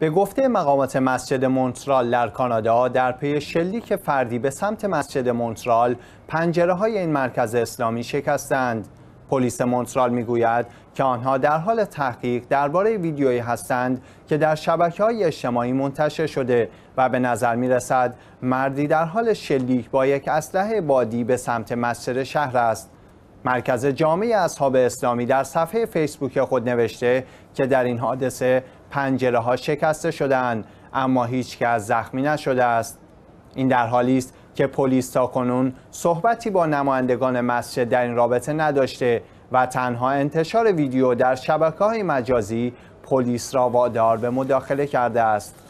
به گفته مقامات مسجد مونترال در کانادا در پی شلیک فردی به سمت مسجد مونترال پنجره های این مرکز اسلامی شکستند پلیس مونترال میگوید که آنها در حال تحقیق درباره ویدیویی هستند که در شبکه های اجتماعی منتشر شده و به نظر می رسد مردی در حال شلیک با یک اسلحه بادی به سمت مسجد شهر است مرکز جامعه اصحاب اسلامی در صفحه فیسبوک خود نوشته که در این حادثه پنجره ها شکسته شدن اما هیچ از زخمی نشده است این در حالی است که پلیس کنون صحبتی با نمایندگان مسجد در این رابطه نداشته و تنها انتشار ویدیو در شبکه های مجازی پلیس را وادار به مداخله کرده است